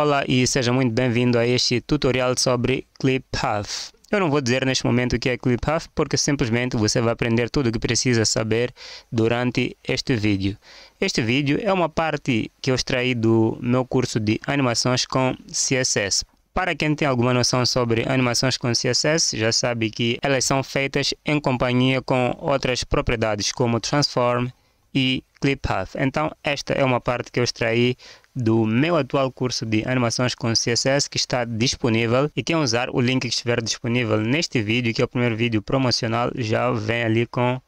Olá e seja muito bem-vindo a este tutorial sobre ClipHuff. Eu não vou dizer neste momento o que é ClipHuff porque simplesmente você vai aprender tudo o que precisa saber durante este vídeo. Este vídeo é uma parte que eu extraí do meu curso de animações com CSS. Para quem tem alguma noção sobre animações com CSS, já sabe que elas são feitas em companhia com outras propriedades como Transform e ClipHuff. Então esta é uma parte que eu extraí do meu atual curso de animações com CSS que está disponível e quem usar o link que estiver disponível neste vídeo, que é o primeiro vídeo promocional, já vem ali com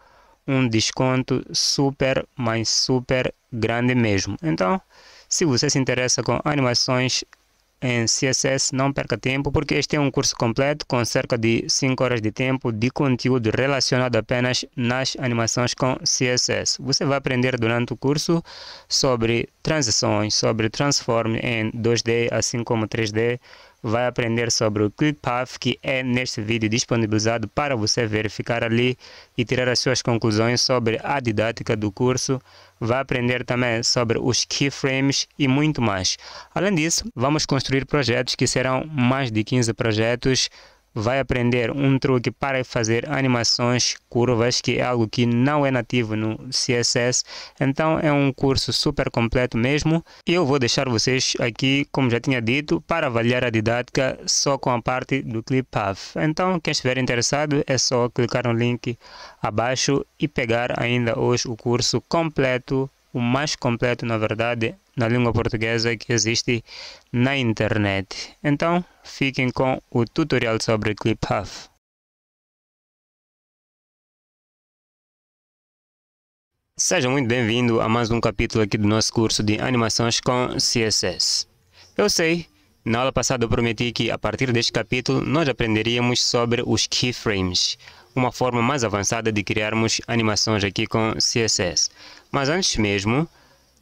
um desconto super, mas super grande mesmo. Então, se você se interessa com animações em CSS, não perca tempo, porque este é um curso completo com cerca de 5 horas de tempo de conteúdo relacionado apenas nas animações com CSS. Você vai aprender durante o curso sobre transições, sobre transform em 2D, assim como 3D, vai aprender sobre o ClickPath que é neste vídeo disponibilizado para você verificar ali e tirar as suas conclusões sobre a didática do curso. Vai aprender também sobre os keyframes e muito mais. Além disso, vamos construir projetos que serão mais de 15 projetos vai aprender um truque para fazer animações curvas, que é algo que não é nativo no CSS. Então é um curso super completo mesmo. Eu vou deixar vocês aqui, como já tinha dito, para avaliar a didática só com a parte do Path. Então quem estiver interessado é só clicar no link abaixo e pegar ainda hoje o curso completo o mais completo, na verdade, na língua portuguesa que existe na internet. Então, fiquem com o tutorial sobre ClipHuff. Seja muito bem-vindo a mais um capítulo aqui do nosso curso de animações com CSS. Eu sei, na aula passada eu prometi que a partir deste capítulo nós aprenderíamos sobre os keyframes, uma forma mais avançada de criarmos animações aqui com CSS. Mas antes mesmo,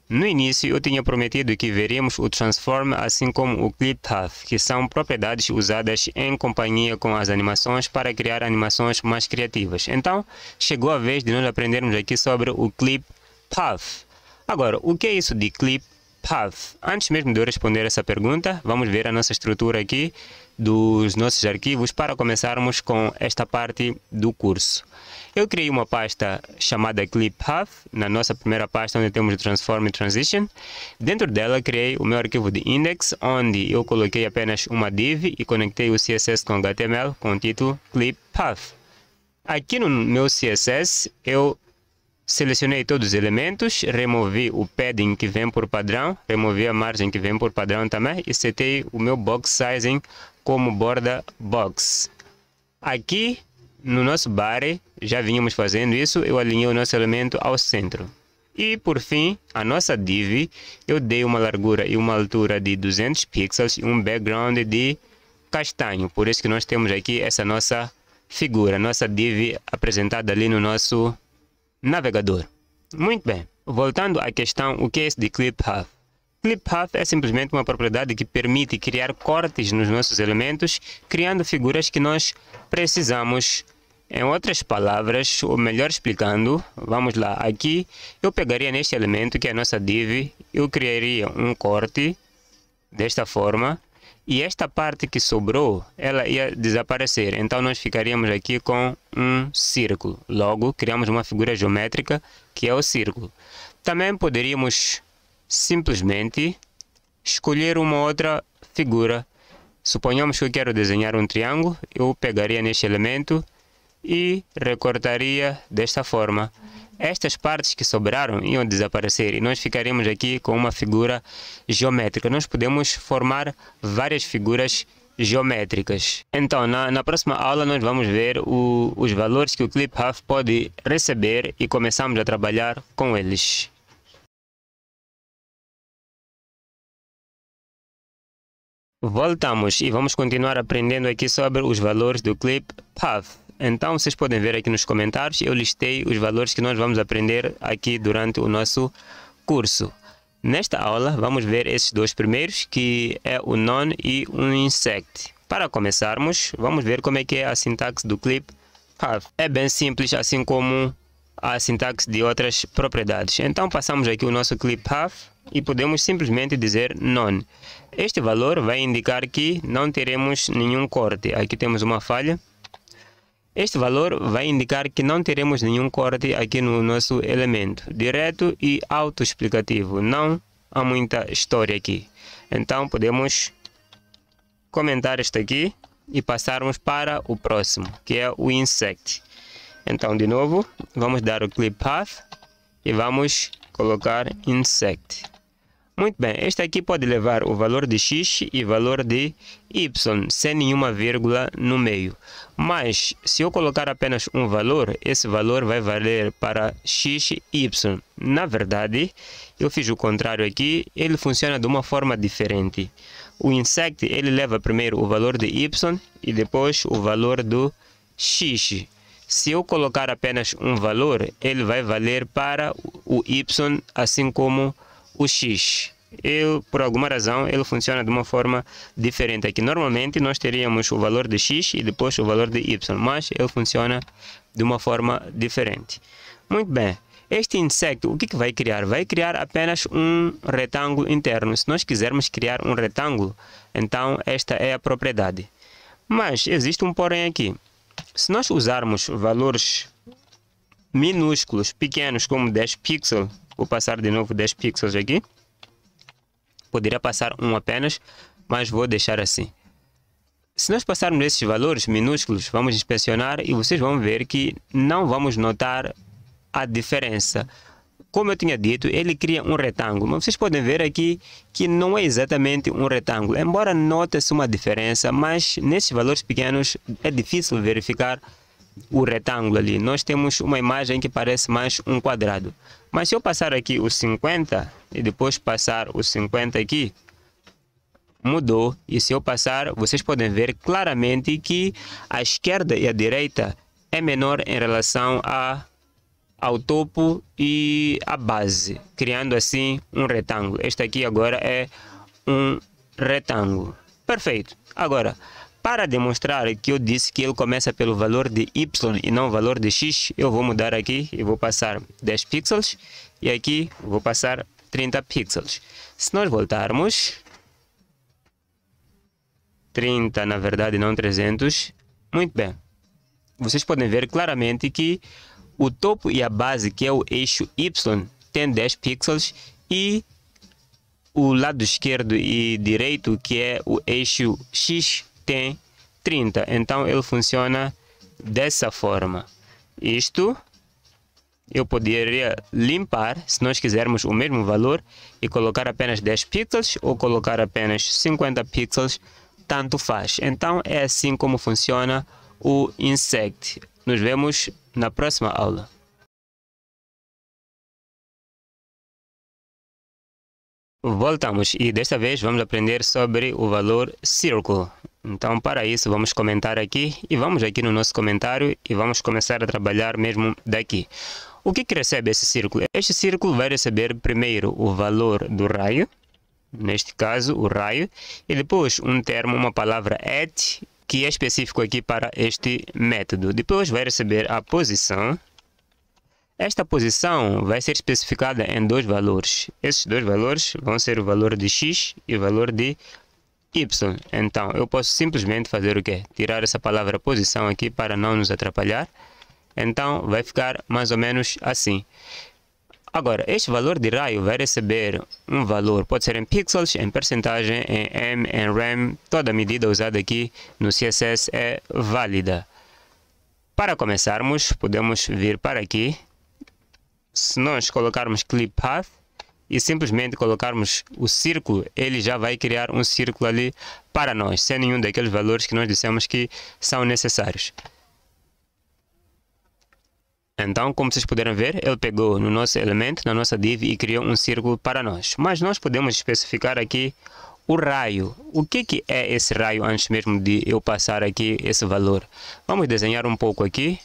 no início eu tinha prometido que veríamos o transform assim como o clip path, que são propriedades usadas em companhia com as animações para criar animações mais criativas. Então, chegou a vez de nós aprendermos aqui sobre o clip path. Agora, o que é isso de clip path. Antes mesmo de eu responder essa pergunta, vamos ver a nossa estrutura aqui dos nossos arquivos para começarmos com esta parte do curso. Eu criei uma pasta chamada Clip Path, na nossa primeira pasta onde temos Transform e Transition. Dentro dela criei o meu arquivo de index, onde eu coloquei apenas uma div e conectei o CSS com HTML com o título Clip Path. Aqui no meu CSS eu Selecionei todos os elementos, removi o padding que vem por padrão, removi a margem que vem por padrão também e setei o meu box sizing como borda box. Aqui no nosso body já vinhamos fazendo isso, eu alinhei o nosso elemento ao centro. E por fim, a nossa div, eu dei uma largura e uma altura de 200 pixels e um background de castanho. Por isso que nós temos aqui essa nossa figura, nossa div apresentada ali no nosso navegador. Muito bem, voltando à questão o que é esse de clip path. Clip path é simplesmente uma propriedade que permite criar cortes nos nossos elementos, criando figuras que nós precisamos. Em outras palavras, ou melhor explicando, vamos lá, aqui eu pegaria neste elemento que é a nossa div, eu criaria um corte desta forma e esta parte que sobrou, ela ia desaparecer. Então nós ficaríamos aqui com um círculo. Logo, criamos uma figura geométrica que é o círculo. Também poderíamos simplesmente escolher uma outra figura. Suponhamos que eu quero desenhar um triângulo, eu pegaria neste elemento e recortaria desta forma. Estas partes que sobraram iam desaparecer e nós ficaremos aqui com uma figura geométrica. Nós podemos formar várias figuras geométricas. Então, na, na próxima aula nós vamos ver o, os valores que o clip ClipHuff pode receber e começamos a trabalhar com eles. Voltamos e vamos continuar aprendendo aqui sobre os valores do clip path. Então, vocês podem ver aqui nos comentários, eu listei os valores que nós vamos aprender aqui durante o nosso curso. Nesta aula, vamos ver esses dois primeiros, que é o non e o insect. Para começarmos, vamos ver como é que é a sintaxe do clip have. Ah, é bem simples, assim como a sintaxe de outras propriedades. Então, passamos aqui o nosso clip have e podemos simplesmente dizer non. Este valor vai indicar que não teremos nenhum corte. Aqui temos uma falha este valor vai indicar que não teremos nenhum corte aqui no nosso elemento, direto e autoexplicativo, não há muita história aqui. Então podemos comentar este aqui e passarmos para o próximo, que é o insect. Então de novo, vamos dar o clip path e vamos colocar insect. Muito bem, este aqui pode levar o valor de x e valor de y, sem nenhuma vírgula no meio. Mas, se eu colocar apenas um valor, esse valor vai valer para x e y. Na verdade, eu fiz o contrário aqui, ele funciona de uma forma diferente. O insect, ele leva primeiro o valor de y e depois o valor do x. Se eu colocar apenas um valor, ele vai valer para o y, assim como o o X. Eu, por alguma razão, ele funciona de uma forma diferente aqui. Normalmente nós teríamos o valor de x e depois o valor de y, mas ele funciona de uma forma diferente. Muito bem, este insecto, o que, que vai criar? Vai criar apenas um retângulo interno. Se nós quisermos criar um retângulo, então esta é a propriedade. Mas existe um porém aqui. Se nós usarmos valores minúsculos, pequenos, como 10 pixels, Vou passar de novo 10 pixels aqui. Poderia passar um apenas, mas vou deixar assim. Se nós passarmos esses valores minúsculos, vamos inspecionar e vocês vão ver que não vamos notar a diferença. Como eu tinha dito, ele cria um retângulo, mas vocês podem ver aqui que não é exatamente um retângulo. Embora nota-se uma diferença, mas nesses valores pequenos é difícil verificar o retângulo ali, nós temos uma imagem que parece mais um quadrado. Mas se eu passar aqui o 50 e depois passar o 50 aqui, mudou. E se eu passar, vocês podem ver claramente que a esquerda e a direita é menor em relação a, ao topo e à base, criando assim um retângulo. Este aqui agora é um retângulo. Perfeito. Agora, para demonstrar que eu disse que ele começa pelo valor de Y e não valor de X, eu vou mudar aqui e vou passar 10 pixels e aqui vou passar 30 pixels. Se nós voltarmos, 30 na verdade não 300, muito bem. Vocês podem ver claramente que o topo e a base, que é o eixo Y, tem 10 pixels e o lado esquerdo e direito, que é o eixo X, tem 30. Então, ele funciona dessa forma. Isto eu poderia limpar, se nós quisermos o mesmo valor, e colocar apenas 10 pixels ou colocar apenas 50 pixels, tanto faz. Então, é assim como funciona o Insect. Nos vemos na próxima aula. Voltamos e desta vez vamos aprender sobre o valor circle. Então, para isso, vamos comentar aqui e vamos aqui no nosso comentário e vamos começar a trabalhar mesmo daqui. O que, que recebe esse círculo? Este círculo vai receber primeiro o valor do raio, neste caso o raio, e depois um termo, uma palavra at, que é específico aqui para este método. Depois vai receber a posição. Esta posição vai ser especificada em dois valores. Esses dois valores vão ser o valor de x e o valor de y. Então, eu posso simplesmente fazer o quê? Tirar essa palavra posição aqui para não nos atrapalhar. Então, vai ficar mais ou menos assim. Agora, este valor de raio vai receber um valor, pode ser em pixels, em percentagem, em M, em RAM, toda medida usada aqui no CSS é válida. Para começarmos, podemos vir para aqui. Se nós colocarmos clip path, e simplesmente colocarmos o círculo, ele já vai criar um círculo ali para nós, sem nenhum daqueles valores que nós dissemos que são necessários. Então, como vocês puderam ver, ele pegou no nosso elemento, na nossa div, e criou um círculo para nós. Mas nós podemos especificar aqui o raio. O que, que é esse raio antes mesmo de eu passar aqui esse valor? Vamos desenhar um pouco aqui.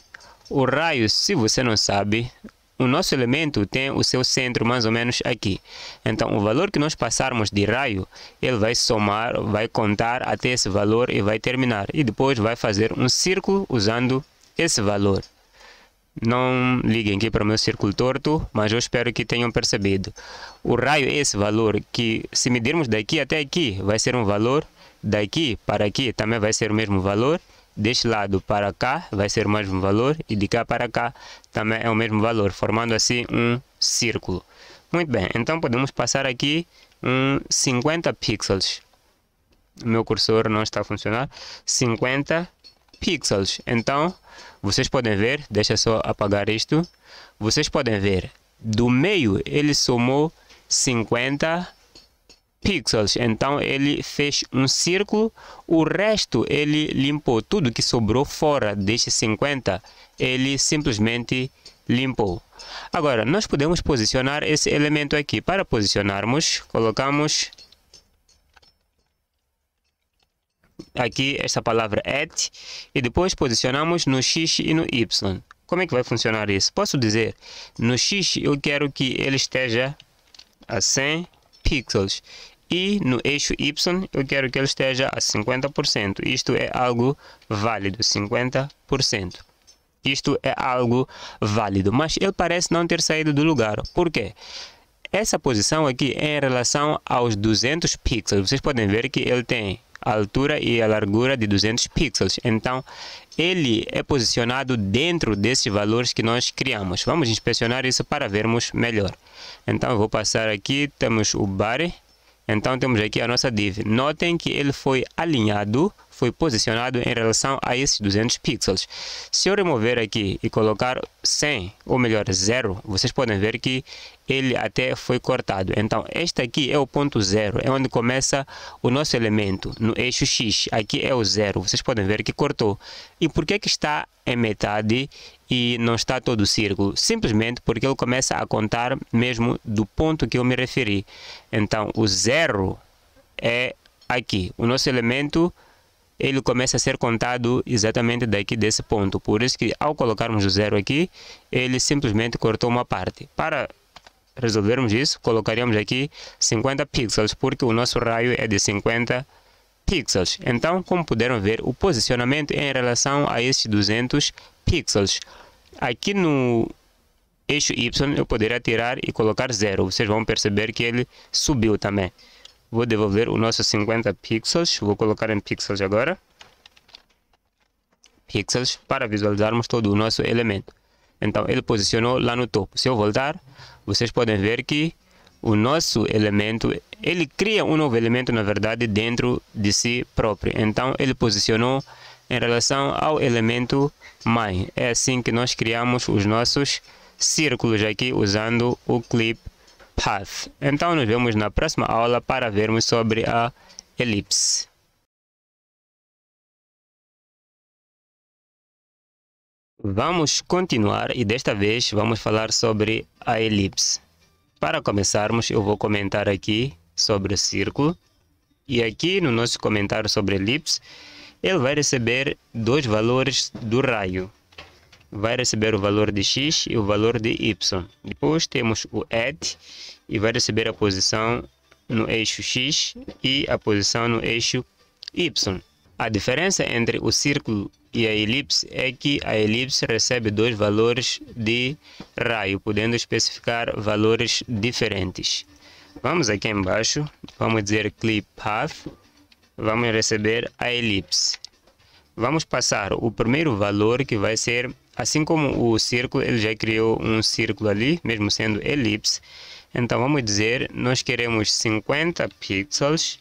O raio, se você não sabe, o nosso elemento tem o seu centro mais ou menos aqui. Então, o valor que nós passarmos de raio, ele vai somar, vai contar até esse valor e vai terminar. E depois vai fazer um círculo usando esse valor. Não liguem aqui para o meu círculo torto, mas eu espero que tenham percebido. O raio é esse valor que, se medirmos daqui até aqui, vai ser um valor. Daqui para aqui também vai ser o mesmo valor deste lado para cá vai ser o mesmo valor e de cá para cá também é o mesmo valor, formando assim um círculo. Muito bem, então podemos passar aqui um 50 pixels. O meu cursor não está a funcionar. 50 pixels. Então, vocês podem ver, deixa só apagar isto. Vocês podem ver, do meio ele somou 50 pixels. Então ele fez um círculo, o resto ele limpou tudo que sobrou fora deste 50, ele simplesmente limpou. Agora, nós podemos posicionar esse elemento aqui. Para posicionarmos, colocamos aqui esta palavra at e depois posicionamos no x e no y. Como é que vai funcionar isso? Posso dizer, no x eu quero que ele esteja a 100 pixels e no eixo y eu quero que ele esteja a 50%. Isto é algo válido, 50%. Isto é algo válido, mas ele parece não ter saído do lugar. Por quê? Essa posição aqui é em relação aos 200 pixels. Vocês podem ver que ele tem a altura e a largura de 200 pixels. Então, ele é posicionado dentro desses valores que nós criamos. Vamos inspecionar isso para vermos melhor. Então, eu vou passar aqui, temos o body então temos aqui a nossa div. Notem que ele foi alinhado, foi posicionado em relação a esses 200 pixels. Se eu remover aqui e colocar 100, ou melhor, 0, vocês podem ver que ele até foi cortado. Então, este aqui é o ponto zero, é onde começa o nosso elemento, no eixo X. Aqui é o zero, vocês podem ver que cortou. E por que, que está em metade e não está todo o círculo? Simplesmente porque ele começa a contar mesmo do ponto que eu me referi. Então, o zero é aqui. O nosso elemento ele começa a ser contado exatamente daqui desse ponto. Por isso que ao colocarmos o zero aqui, ele simplesmente cortou uma parte. Para resolvermos isso, colocaríamos aqui 50 pixels, porque o nosso raio é de 50 pixels. Então, como puderam ver, o posicionamento é em relação a esses 200 pixels. Aqui no eixo Y, eu poderia tirar e colocar 0. Vocês vão perceber que ele subiu também. Vou devolver o nosso 50 pixels. Vou colocar em pixels agora. Pixels para visualizarmos todo o nosso elemento. Então, ele posicionou lá no topo. Se eu voltar, vocês podem ver que o nosso elemento, ele cria um novo elemento, na verdade, dentro de si próprio. Então, ele posicionou em relação ao elemento mãe. É assim que nós criamos os nossos círculos aqui, usando o clip path. Então, nos vemos na próxima aula para vermos sobre a elipse. Vamos continuar e desta vez vamos falar sobre a elipse. Para começarmos, eu vou comentar aqui sobre o círculo. E aqui no nosso comentário sobre elipse, ele vai receber dois valores do raio. Vai receber o valor de x e o valor de y. Depois temos o et e vai receber a posição no eixo x e a posição no eixo y. A diferença entre o círculo e a elipse é que a elipse recebe dois valores de raio, podendo especificar valores diferentes. Vamos aqui embaixo, vamos dizer clip path, vamos receber a elipse. Vamos passar o primeiro valor que vai ser, assim como o círculo, ele já criou um círculo ali, mesmo sendo elipse. Então vamos dizer, nós queremos 50 pixels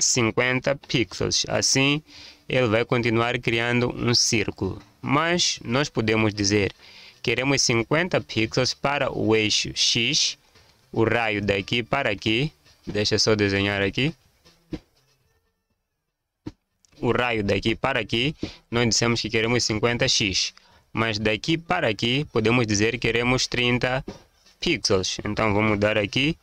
50 pixels. Assim, ele vai continuar criando um círculo. Mas nós podemos dizer, queremos 50 pixels para o eixo X, o raio daqui para aqui, deixa só desenhar aqui, o raio daqui para aqui, nós dissemos que queremos 50x, mas daqui para aqui podemos dizer que queremos 30 pixels, então vamos mudar aqui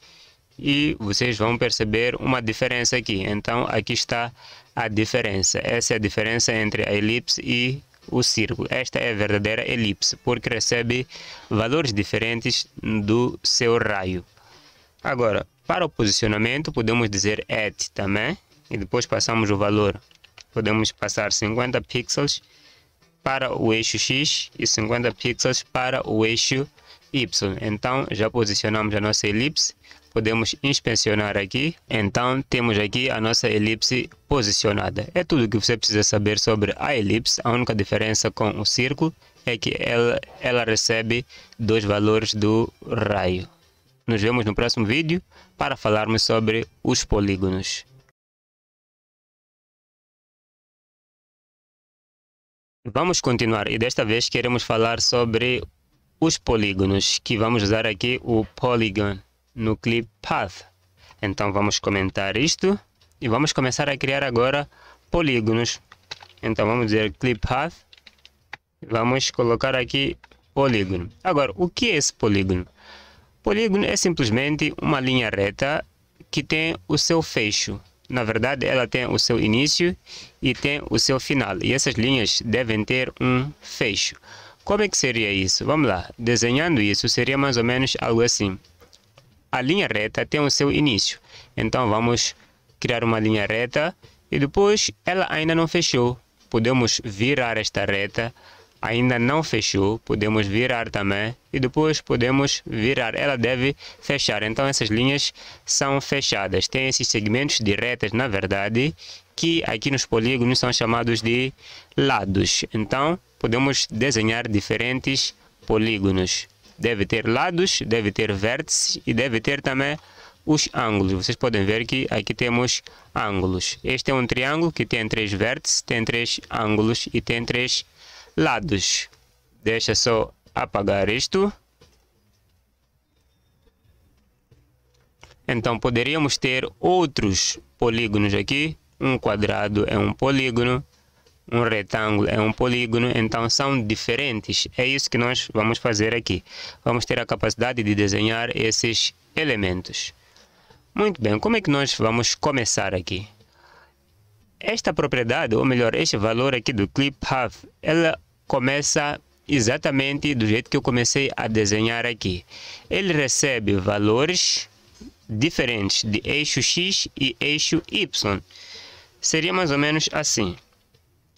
e vocês vão perceber uma diferença aqui. Então, aqui está a diferença. Essa é a diferença entre a elipse e o círculo. Esta é a verdadeira elipse, porque recebe valores diferentes do seu raio. Agora, para o posicionamento, podemos dizer at também, e depois passamos o valor. Podemos passar 50 pixels para o eixo X e 50 pixels para o eixo Y. Então, já posicionamos a nossa elipse podemos inspecionar aqui. Então temos aqui a nossa elipse posicionada. É tudo o que você precisa saber sobre a elipse. A única diferença com o círculo é que ela, ela recebe dois valores do raio. Nos vemos no próximo vídeo para falarmos sobre os polígonos. Vamos continuar e desta vez queremos falar sobre os polígonos, que vamos usar aqui o Polygon no clip Path. Então vamos comentar isto e vamos começar a criar agora polígonos. Então vamos dizer clip Path, vamos colocar aqui polígono. Agora, o que é esse polígono? Polígono é simplesmente uma linha reta que tem o seu fecho. Na verdade, ela tem o seu início e tem o seu final. E essas linhas devem ter um fecho. Como é que seria isso? Vamos lá. Desenhando isso, seria mais ou menos algo assim a linha reta tem o seu início. Então vamos criar uma linha reta e depois ela ainda não fechou. Podemos virar esta reta, ainda não fechou, podemos virar também e depois podemos virar. Ela deve fechar. Então essas linhas são fechadas. Tem esses segmentos de retas, na verdade, que aqui nos polígonos são chamados de lados. Então podemos desenhar diferentes polígonos deve ter lados, deve ter vértices e deve ter também os ângulos. Vocês podem ver que aqui temos ângulos. Este é um triângulo que tem três vértices, tem três ângulos e tem três lados. Deixa só apagar isto. Então poderíamos ter outros polígonos aqui. Um quadrado é um polígono, um retângulo é um polígono, então são diferentes. É isso que nós vamos fazer aqui. Vamos ter a capacidade de desenhar esses elementos. Muito bem, como é que nós vamos começar aqui? Esta propriedade, ou melhor, este valor aqui do clip half, ela começa exatamente do jeito que eu comecei a desenhar aqui. Ele recebe valores diferentes de eixo x e eixo y. Seria mais ou menos assim.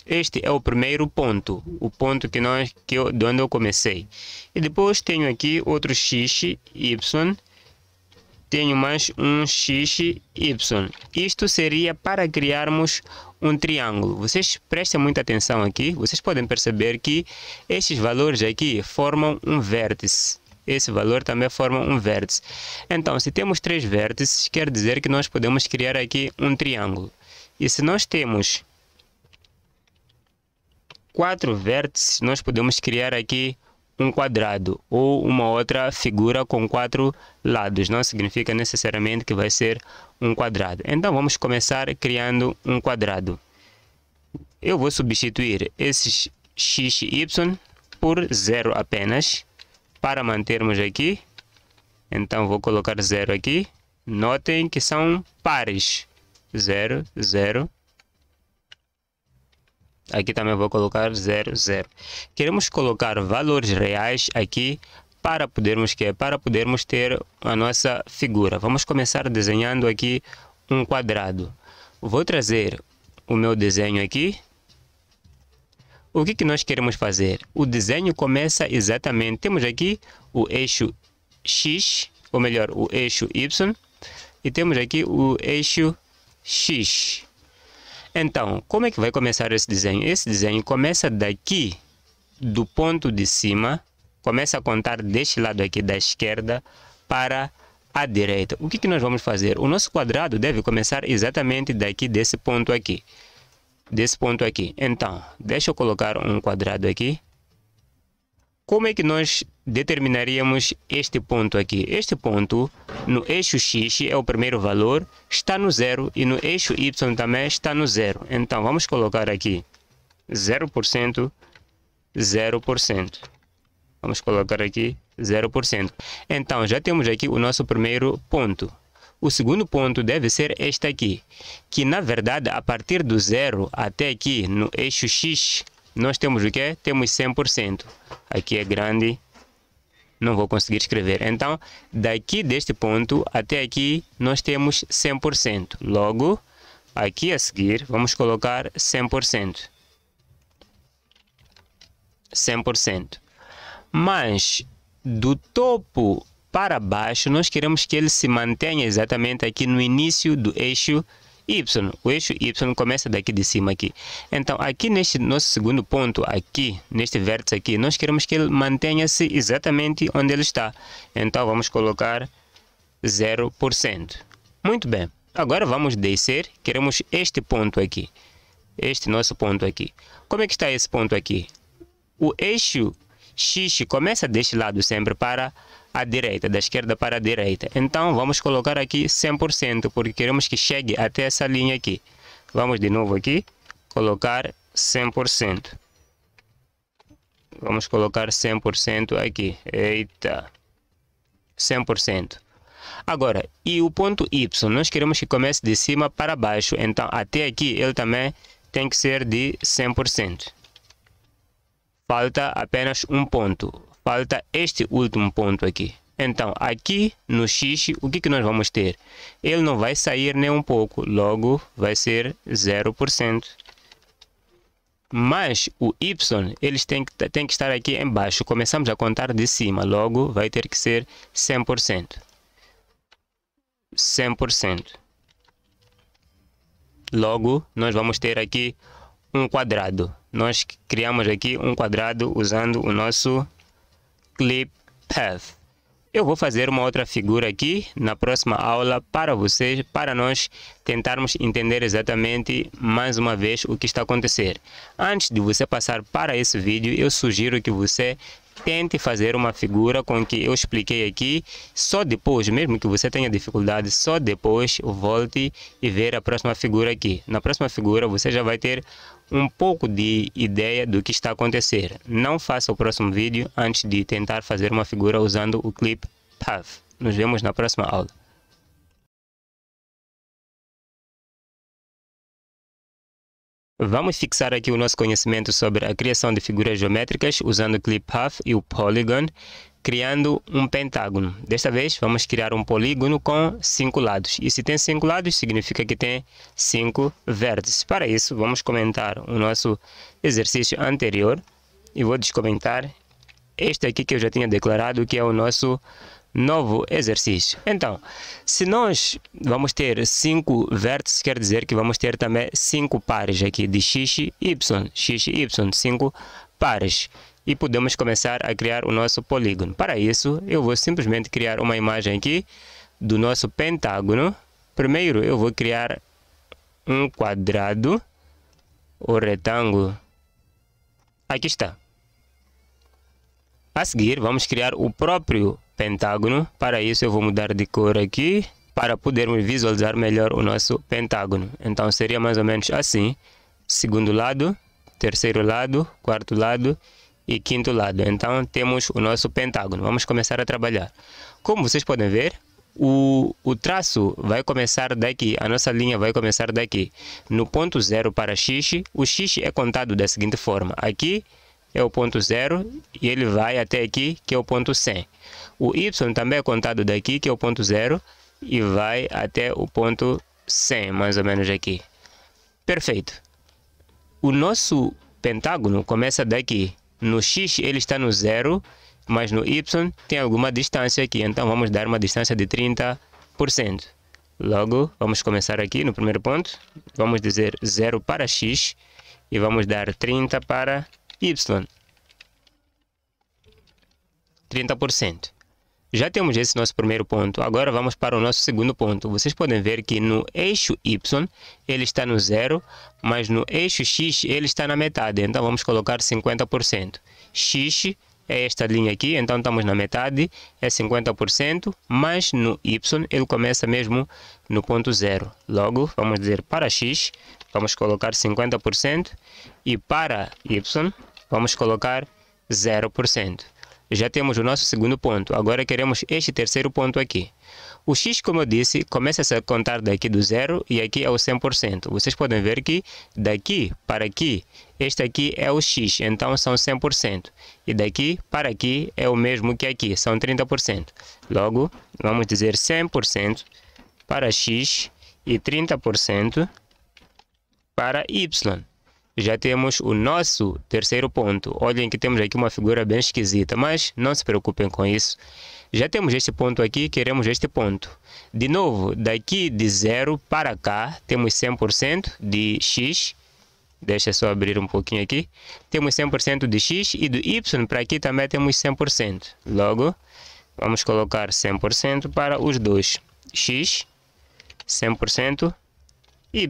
Este é o primeiro ponto, o ponto que nós, que eu, de onde eu comecei. E depois tenho aqui outro x, y, tenho mais um x, y. Isto seria para criarmos um triângulo. Vocês prestem muita atenção aqui, vocês podem perceber que estes valores aqui formam um vértice esse valor também forma um vértice. Então, se temos três vértices, quer dizer que nós podemos criar aqui um triângulo. E se nós temos quatro vértices, nós podemos criar aqui um quadrado ou uma outra figura com quatro lados. Não significa necessariamente que vai ser um quadrado. Então vamos começar criando um quadrado. Eu vou substituir esses x e y por zero apenas para mantermos aqui. Então vou colocar zero aqui. Notem que são pares. 0, 0, Aqui também vou colocar 00. Queremos colocar valores reais aqui para podermos que é para podermos ter a nossa figura. Vamos começar desenhando aqui um quadrado. Vou trazer o meu desenho aqui. O que, que nós queremos fazer? O desenho começa exatamente, temos aqui o eixo X, ou melhor, o eixo Y, e temos aqui o eixo X. Então, como é que vai começar esse desenho? Esse desenho começa daqui, do ponto de cima, começa a contar deste lado aqui da esquerda para a direita. O que, que nós vamos fazer? O nosso quadrado deve começar exatamente daqui, desse ponto aqui. Desse ponto aqui. Então, deixa eu colocar um quadrado aqui. Como é que nós determinaríamos este ponto aqui? Este ponto no eixo x é o primeiro valor, está no zero e no eixo y também está no zero. Então vamos colocar aqui 0%, 0%. Vamos colocar aqui 0%. Então já temos aqui o nosso primeiro ponto. O segundo ponto deve ser este aqui, que na verdade a partir do zero até aqui no eixo x nós temos o que? Temos 100%. Aqui é grande, não vou conseguir escrever. Então, daqui deste ponto até aqui, nós temos 100%. Logo, aqui a seguir, vamos colocar 100%. 100%. Mas, do topo para baixo, nós queremos que ele se mantenha exatamente aqui no início do eixo y. O eixo y começa daqui de cima aqui. Então, aqui neste nosso segundo ponto, aqui, neste vértice aqui, nós queremos que ele mantenha-se exatamente onde ele está. Então, vamos colocar 0%. Muito bem. Agora vamos descer, queremos este ponto aqui. Este nosso ponto aqui. Como é que está esse ponto aqui? O eixo X começa deste lado sempre para à direita, da esquerda para a direita. Então vamos colocar aqui 100%, porque queremos que chegue até essa linha aqui. Vamos de novo aqui, colocar 100%. Vamos colocar 100% aqui. Eita. 100%. Agora, e o ponto Y, nós queremos que comece de cima para baixo, então até aqui ele também tem que ser de 100%. Falta apenas um ponto falta este último ponto aqui. Então, aqui no x, o que, que nós vamos ter? Ele não vai sair nem um pouco, logo vai ser 0%. Mas o y, eles têm que, têm que estar aqui embaixo. Começamos a contar de cima, logo vai ter que ser 100%. 100%. Logo, nós vamos ter aqui um quadrado. Nós criamos aqui um quadrado usando o nosso clip path. Eu vou fazer uma outra figura aqui na próxima aula para vocês, para nós tentarmos entender exatamente mais uma vez o que está acontecendo. Antes de você passar para esse vídeo, eu sugiro que você tente fazer uma figura com que eu expliquei aqui, só depois, mesmo que você tenha dificuldade, só depois volte e ver a próxima figura aqui. Na próxima figura você já vai ter um pouco de ideia do que está acontecendo. Não faça o próximo vídeo antes de tentar fazer uma figura usando o clip PAV. Nos vemos na próxima aula. Vamos fixar aqui o nosso conhecimento sobre a criação de figuras geométricas usando o clip half e o polygon, criando um pentágono. Desta vez, vamos criar um polígono com cinco lados. E se tem cinco lados, significa que tem cinco vértices. Para isso, vamos comentar o nosso exercício anterior e vou descomentar este aqui que eu já tinha declarado que é o nosso novo exercício. Então, se nós vamos ter cinco vértices, quer dizer que vamos ter também cinco pares aqui de x e y, x e y, cinco pares. E podemos começar a criar o nosso polígono. Para isso, eu vou simplesmente criar uma imagem aqui do nosso pentágono. Primeiro, eu vou criar um quadrado ou retângulo. Aqui está. A seguir, vamos criar o próprio pentágono. Para isso eu vou mudar de cor aqui para podermos visualizar melhor o nosso pentágono. Então seria mais ou menos assim. Segundo lado, terceiro lado, quarto lado e quinto lado. Então temos o nosso pentágono. Vamos começar a trabalhar. Como vocês podem ver, o, o traço vai começar daqui, a nossa linha vai começar daqui. No ponto zero para x, o x é contado da seguinte forma. Aqui é o ponto zero e ele vai até aqui, que é o ponto 100. O y também é contado daqui, que é o ponto zero, e vai até o ponto 100, mais ou menos aqui. Perfeito. O nosso pentágono começa daqui. No x ele está no zero, mas no y tem alguma distância aqui, então vamos dar uma distância de 30%. Logo, vamos começar aqui no primeiro ponto. Vamos dizer zero para x e vamos dar 30 para y. 30%. Já temos esse nosso primeiro ponto. Agora vamos para o nosso segundo ponto. Vocês podem ver que no eixo y ele está no zero, mas no eixo x ele está na metade. Então vamos colocar 50%. x é esta linha aqui, então estamos na metade, é 50%, mas no y ele começa mesmo no ponto zero. Logo, vamos dizer para x, vamos colocar 50% e para y vamos colocar 0%. Já temos o nosso segundo ponto, agora queremos este terceiro ponto aqui. O x, como eu disse, começa a contar daqui do zero e aqui é o 100%. Vocês podem ver que daqui para aqui, este aqui é o x, então são 100%. E daqui para aqui é o mesmo que aqui, são 30%. Logo, vamos dizer 100% para x e 30% para y já temos o nosso terceiro ponto. Olhem que temos aqui uma figura bem esquisita, mas não se preocupem com isso. Já temos este ponto aqui, queremos este ponto. De novo, daqui de zero para cá, temos 100% de x. Deixa só abrir um pouquinho aqui. Temos 100% de x e do y para aqui também temos 100%. Logo, vamos colocar 100% para os dois. x, 100%, y.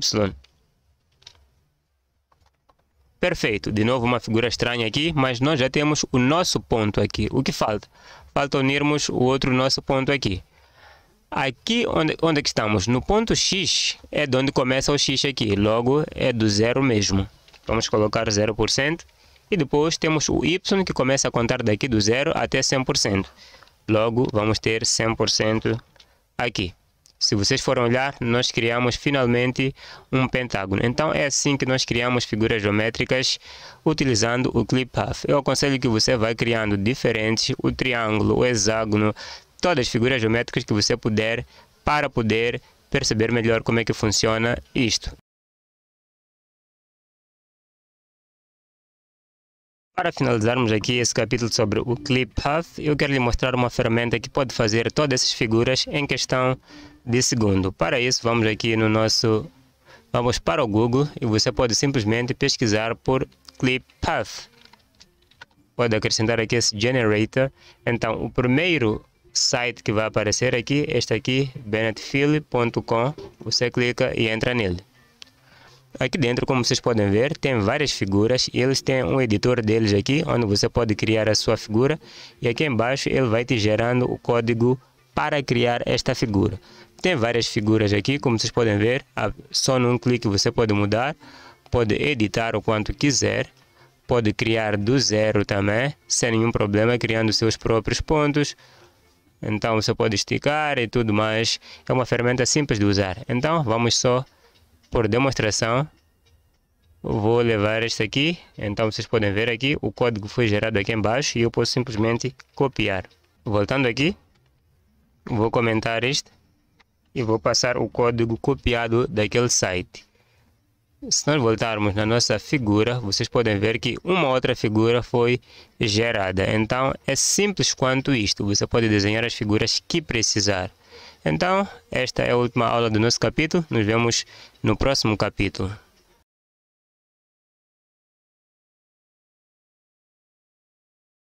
Perfeito, de novo uma figura estranha aqui, mas nós já temos o nosso ponto aqui. O que falta? Falta unirmos o outro nosso ponto aqui. Aqui onde, onde é que estamos? No ponto X é de onde começa o X aqui, logo é do zero mesmo. Vamos colocar 0%. E depois temos o Y que começa a contar daqui do zero até 100%. Logo vamos ter 100% aqui se vocês forem olhar, nós criamos finalmente um pentágono. Então é assim que nós criamos figuras geométricas utilizando o path. Eu aconselho que você vá criando diferentes, o triângulo, o hexágono, todas as figuras geométricas que você puder para poder perceber melhor como é que funciona isto. Para finalizarmos aqui esse capítulo sobre o path, eu quero lhe mostrar uma ferramenta que pode fazer todas essas figuras em questão de segundo. Para isso, vamos aqui no nosso... Vamos para o Google e você pode simplesmente pesquisar por Clip Path. Pode acrescentar aqui esse generator. Então, o primeiro site que vai aparecer aqui, este aqui, bennettphilly.com. Você clica e entra nele. Aqui dentro, como vocês podem ver, tem várias figuras e eles têm um editor deles aqui, onde você pode criar a sua figura. E aqui embaixo ele vai te gerando o código para criar esta figura. Tem várias figuras aqui, como vocês podem ver, ah, só num clique você pode mudar, pode editar o quanto quiser, pode criar do zero também, sem nenhum problema, criando seus próprios pontos. Então você pode esticar e tudo mais. É uma ferramenta simples de usar. Então vamos só por demonstração. Vou levar este aqui. Então vocês podem ver aqui o código foi gerado aqui embaixo e eu posso simplesmente copiar. Voltando aqui, vou comentar este e vou passar o código copiado daquele site. Se nós voltarmos na nossa figura, vocês podem ver que uma outra figura foi gerada. Então, é simples quanto isto. Você pode desenhar as figuras que precisar. Então, esta é a última aula do nosso capítulo. Nos vemos no próximo capítulo.